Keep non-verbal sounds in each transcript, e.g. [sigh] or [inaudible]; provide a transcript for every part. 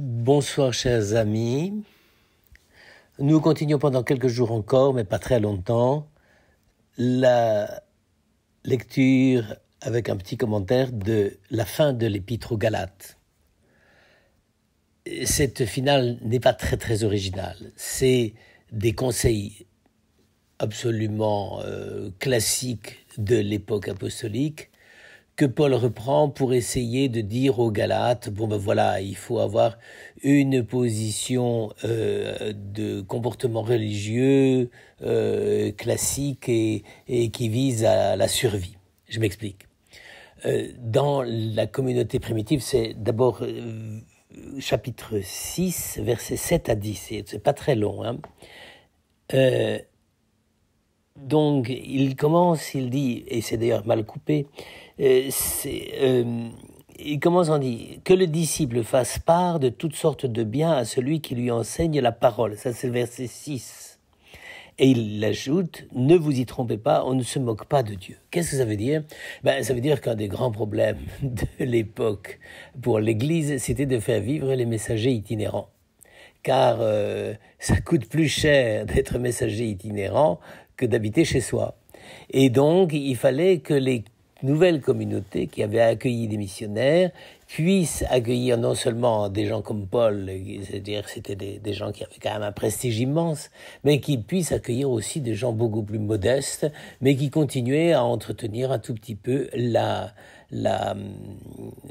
Bonsoir chers amis. Nous continuons pendant quelques jours encore, mais pas très longtemps, la lecture avec un petit commentaire de la fin de l'épître aux Galates. Cette finale n'est pas très très originale. C'est des conseils absolument euh, classiques de l'époque apostolique que Paul reprend pour essayer de dire aux Galates, bon ben voilà, il faut avoir une position euh, de comportement religieux euh, classique et, qui vise à la survie. Je m'explique. Euh, dans la communauté primitive, c'est d'abord chapitre 6, verset 7 à 10, c'est pas très long. Hein. donc il commence, il dit, et c'est d'ailleurs mal coupé, euh, c'est euh, et comment on dit Que le disciple fasse part de toutes sortes de biens à celui qui lui enseigne la parole. Ça, c'est le verset 6. Et il ajoute Ne vous y trompez pas, on ne se moque pas de Dieu. Qu'est-ce que ça veut dire ben, Ça veut dire qu'un des grands problèmes [laughs] de l'époque pour l'Église, c'était de faire vivre les messagers itinérants. Car euh, ça coûte plus cher [laughs] d'être messager itinérant que d'habiter chez soi. Et donc, il fallait que les nouvelle communauté qui avait accueilli des missionnaires puisse accueillir non seulement des gens comme Paul, c'est-à-dire c'était des, gens qui avaient quand même un prestige immense, mais qui puissent accueillir aussi des gens beaucoup plus modestes, mais qui continuaient à entretenir un tout petit peu la, la,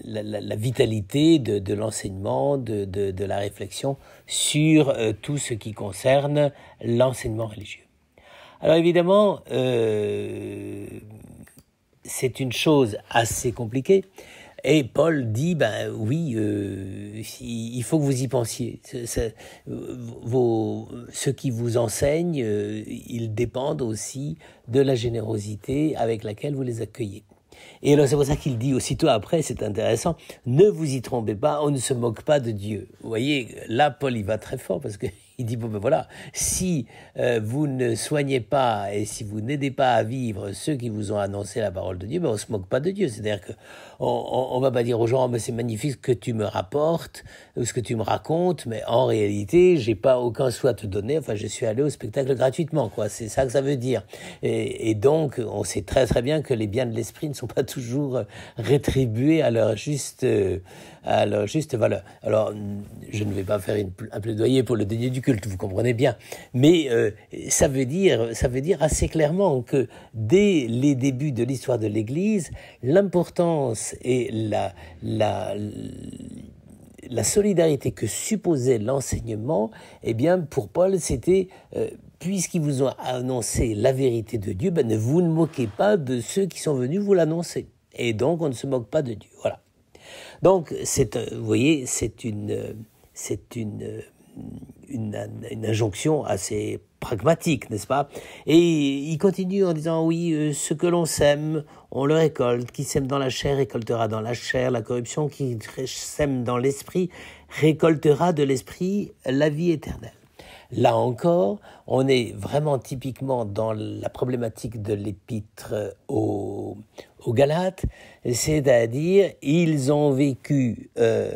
la, vitalité de, l'enseignement, de, de, la réflexion sur euh, tout ce qui concerne l'enseignement religieux. Alors évidemment, euh, c'est une chose assez compliquée. Et Paul dit, ben oui, euh, il faut que vous y pensiez. ceux qui vous enseignent, euh, ils dépendent aussi de la générosité avec laquelle vous les accueillez. Et alors c'est pour ça qu'il dit aussitôt après, c'est intéressant, ne vous y trompez pas, on ne se moque pas de Dieu. Vous voyez, là Paul y va très fort parce que il dit, bon ben voilà, si euh, vous ne soignez pas et si vous n'aidez pas à vivre ceux qui vous ont annoncé la parole de Dieu, ben on se moque pas de Dieu. C'est-à-dire qu'on ne va pas dire aux gens, oh, mais c'est magnifique ce que tu me rapportes, ou ce que tu me racontes, mais en réalité, j'ai pas aucun soin à te donner. Enfin, je suis allé au spectacle gratuitement, quoi. C'est ça que ça veut dire. Et, donc, on sait très très bien que les biens de l'esprit ne sont pas toujours euh, rétribués à leur juste, alors euh, juste valeur. Alors, je ne vais pas faire une, un plaidoyer pour le déni du vous comprenez bien. Mais euh, ça, veut dire, ça veut dire assez clairement que dès les débuts de l'histoire de l'Église, l'importance et la, la, la solidarité que supposait l'enseignement, eh bien, pour Paul, c'était euh, puisqu'ils vous ont annoncé la vérité de Dieu, ben, ne vous ne moquez pas de ceux qui sont venus vous l'annoncer. Et donc, on ne se moque pas de Dieu. Voilà. Donc, c'est, euh, vous voyez, c'est une, c'est une une, injonction assez pragmatique, n'est-ce pas Et il continue en disant, oui, euh, ce que l'on sème, on le récolte, qui sème dans la chair récoltera dans la chair la corruption, qui sème dans l'esprit récoltera de l'esprit la vie éternelle. Là encore, on est vraiment typiquement dans la problématique de l'épître aux, aux Galates, c'est-à-dire ils ont vécu euh,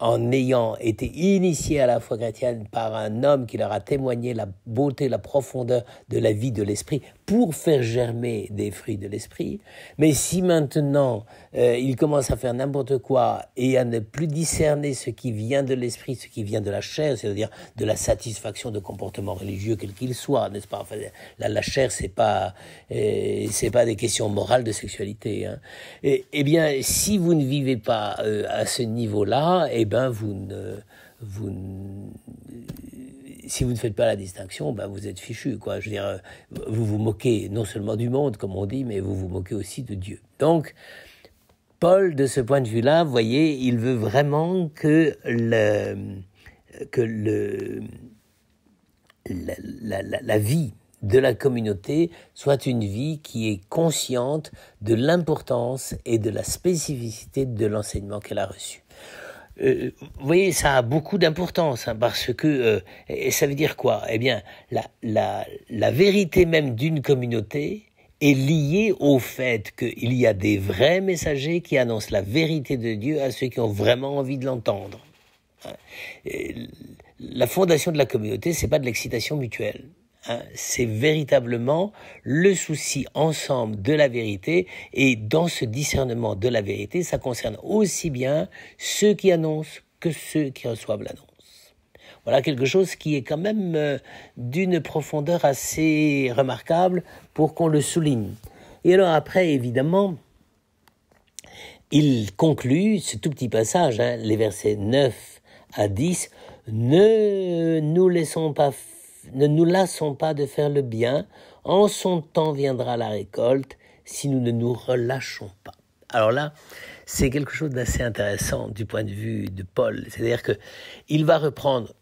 en ayant été initié à la foi chrétienne par un homme qui leur a témoigné la beauté, la profondeur de la vie de l'esprit, pour faire germer des fruits de l'esprit. Mais si maintenant euh, il commence à faire n'importe quoi et à ne plus discerner ce qui vient de l'esprit, ce qui vient de la chair, c'est-à-dire de la satisfaction de comportements religieux quel qu'il soit, n'est-ce pas la, chair, c'est pas euh, c'est pas des questions morales de sexualité. Hein. Et, eh bien, si vous ne vivez pas euh, à ce niveau-là, et eh ben vous ne vous ne, si vous ne faites pas la distinction, bah, vous êtes fichu. Quoi. Je veux dire, euh, vous vous moquez non seulement du monde, comme on dit, mais vous vous moquez aussi de Dieu. Donc, Paul, de ce point de vue-là, vous voyez, il veut vraiment que le, que le, la vie de la communauté soit une vie qui est consciente de l'importance et de la spécificité de l'enseignement qu'elle a reçu. Euh, vous voyez, ça a beaucoup d'importance, hein, parce que euh, ça veut dire quoi Eh bien, la, la vérité même d'une communauté est liée au fait qu'il y a des vrais messagers qui annoncent la vérité de Dieu à ceux qui ont vraiment envie de l'entendre. Hein. La fondation de la communauté, c'est pas de l'excitation mutuelle. Hein, c'est véritablement le souci ensemble de la vérité. Et dans ce discernement de la vérité, ça concerne aussi bien ceux qui annoncent que ceux qui reçoivent l'annonce. Voilà quelque chose qui est quand même euh, d'une profondeur assez remarquable pour qu'on le souligne. Et alors après, évidemment, il conclut ce tout petit passage, hein, les versets 9 à 10, ne nous laissons pas ne nous lassons pas de faire le bien, en son temps viendra la récolte si nous ne nous relâchons pas. Alors là, c'est quelque chose d'assez intéressant du point de vue de Paul, c'est-à-dire que il va reprendre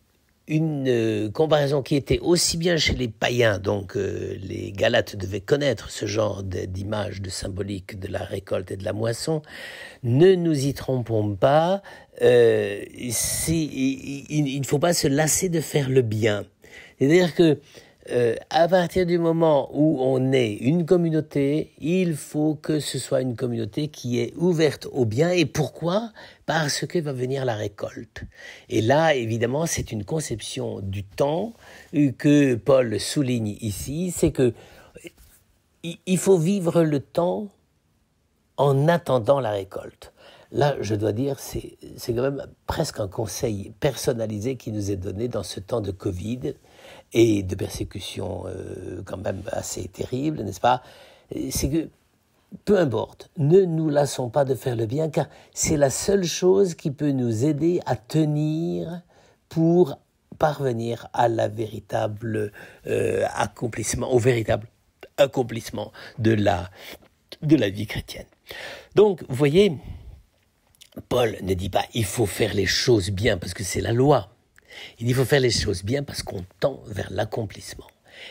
une euh, comparaison qui était aussi bien chez les païens, donc euh, les Galates devaient connaître ce genre d'image, de symbolique de la récolte et de la moisson. Ne nous y trompons pas, euh, il ne faut pas se lasser de faire le bien. C'est-à-dire que euh, à partir du moment où on est une communauté, il faut que ce soit une communauté qui est ouverte au bien. Et pourquoi Parce que va venir la récolte. Et là, évidemment, c'est une conception du temps que Paul souligne ici, c'est que il faut vivre le temps en attendant la récolte. Là, je dois dire, c'est quand même presque un conseil personnalisé qui nous est donné dans ce temps de Covid et de persécutions euh, quand même assez terribles, n'est-ce pas C'est que, peu importe, ne nous lassons pas de faire le bien, car c'est la seule chose qui peut nous aider à tenir pour parvenir à la véritable euh, accomplissement, au véritable accomplissement de la, de la vie chrétienne. Donc, vous voyez, Paul ne dit pas il faut faire les choses bien parce que c'est la loi. Il dit, faut faire les choses bien parce qu'on tend vers l'accomplissement.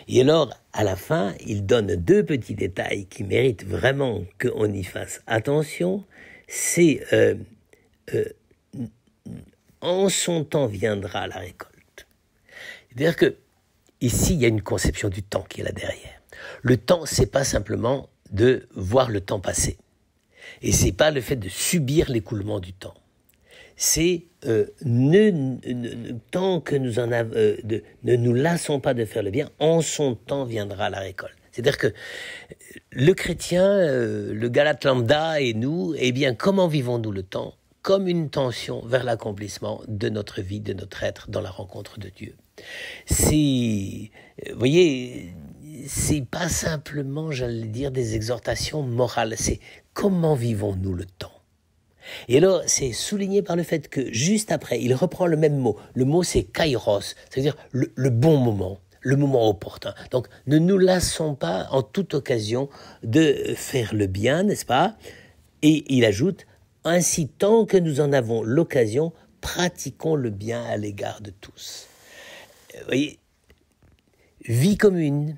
Et alors, à la fin, il donne deux petits détails qui méritent vraiment qu'on y fasse attention. C'est euh, euh, en son temps viendra la récolte. C'est-à-dire que ici, il y a une conception du temps qui est là derrière. Le temps, c'est pas simplement de voir le temps passer, et ce n'est pas le fait de subir l'écoulement du temps. C'est euh, ne, tant que nous euh, ne nous lassons pas de faire le bien, en son temps viendra la récolte. C'est-à-dire que le chrétien, euh, le Galate lambda et nous, eh bien, comment vivons-nous le temps Comme une tension vers l'accomplissement de notre vie, de notre être dans la rencontre de Dieu. si vous voyez, c'est pas simplement, j'allais dire, des exhortations morales. C'est comment vivons-nous le temps et alors, c'est souligné par le fait que juste après, il reprend le même mot. Le mot, c'est kairos, c'est-à-dire le, bon moment le moment opportun. Donc ne nous lassons pas en toute occasion de faire le bien, n'est-ce pas Et il ajoute, ainsi tant que nous en avons l'occasion, pratiquons le bien à l'égard de tous. Euh, vous voyez, vie commune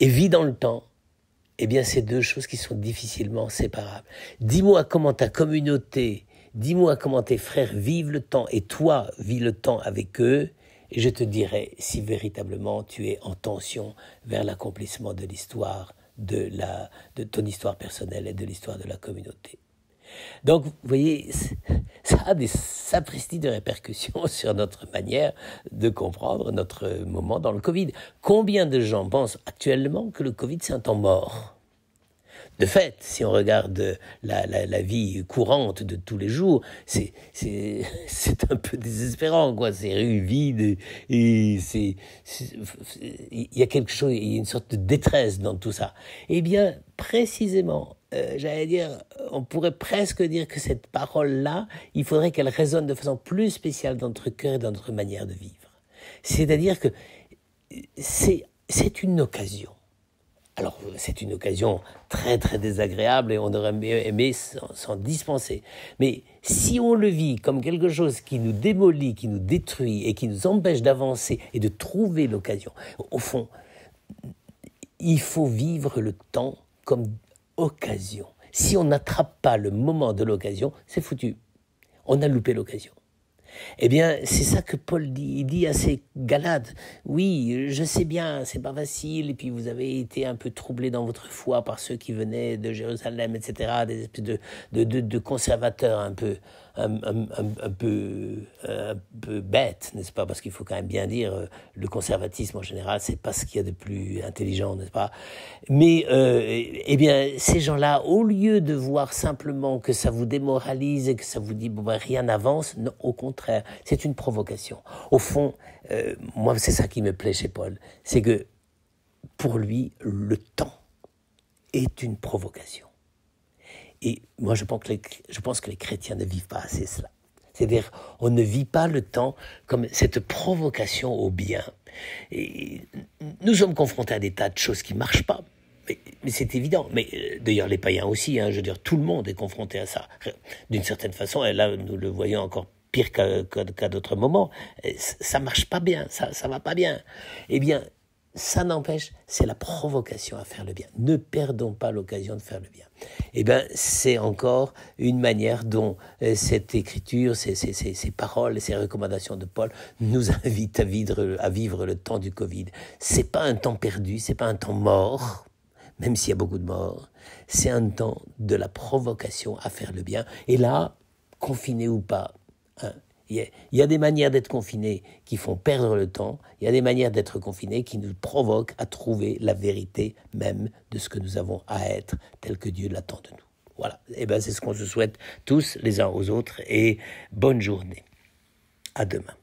et vie dans le temps, eh bien, c'est deux choses qui sont difficilement séparables. Dis-moi comment ta communauté, dis-moi comment tes frères vivent le temps et toi vis le temps avec eux, et je te dirai si véritablement tu es en tension vers l'accomplissement de l'histoire, de, la, de ton histoire personnelle et de l'histoire de la communauté. Donc, vous voyez, ça a des sapristies de répercussions [laughs] sur notre manière de comprendre notre moment dans le Covid. Combien de gens pensent actuellement que le Covid c'est un temps mort de fait, si on regarde la, la, vie courante de tous les jours, c'est [laughs] un peu désespérant, quoi. C'est rue vide, et c'est il y a quelque chose, il y a une sorte de détresse dans tout ça. Eh bien, précisément, euh, j'allais dire, on pourrait presque dire que cette parole-là, il faudrait qu'elle résonne de façon plus spéciale dans notre cœur et dans notre manière de vivre. C'est-à-dire que c'est, c'est une occasion. Alors, c'est une occasion très très désagréable et on aurait aimé s'en dispenser. Mais si on le vit comme quelque chose qui nous démolit, qui nous détruit et qui nous empêche d'avancer et de trouver l'occasion, au fond, il faut vivre le temps comme occasion. Si on n'attrape pas le moment de l'occasion, c'est foutu. On a loupé l'occasion. Eh bien, c'est ça que Paul dit. Il dit à ses Galates Oui, je sais bien, c'est pas facile, et puis vous avez été un peu troublé dans votre foi par ceux qui venaient de Jérusalem, etc., des espèces de conservateurs un peu. Euh, un, peu, bête, n'est-ce pas Parce qu'il faut quand même bien dire, euh, le conservatisme en général, c'est pas ce qu'il y a de plus intelligent, n'est-ce pas Mais, euh, eh, eh bien, ces gens-là, au lieu de voir simplement que ça vous démoralise et que ça vous dit, bon, ben, rien n'avance, au contraire, c'est une provocation. Au fond, moi, c'est ça qui me plaît chez Paul, c'est que pour lui, le temps est une provocation. Et moi, je pense, que les, je pense que les chrétiens ne vivent pas assez cela. C'est-à-dire, on ne vit pas le temps comme cette provocation au bien. Et nous sommes confrontés à des tas de choses qui ne marchent pas. Mais, c'est évident. Mais euh, d'ailleurs, les païens aussi, hein. je veux dire, tout le monde est confronté à ça. D'une certaine façon, et là, nous le voyons encore pire qu'à d'autres moments. Euh, ça marche pas bien, ça, ne va pas bien. Eh bien, ça n'empêche, c'est la provocation à faire le bien. Ne perdons pas l'occasion de faire le bien. Eh bien, c'est encore une manière dont euh, cette écriture, ces, ces, ces, paroles, ces recommandations de Paul nous [laughs] invitent à vivre, à vivre le temps du Covid. C'est pas un temps perdu, c'est pas un temps mort, même s'il y a beaucoup de morts. C'est un temps de la provocation à faire le bien. Et là, confiné ou pas, hein, il y, a, des manières d'être confinés qui font perdre le temps, il y a des manières d'être confinés qui nous provoquent à trouver la vérité même de ce que nous avons à être, tel que Dieu l'attend de nous. Voilà, et eh ben c'est ce qu'on se souhaite tous les uns aux autres, et bonne journée. À demain.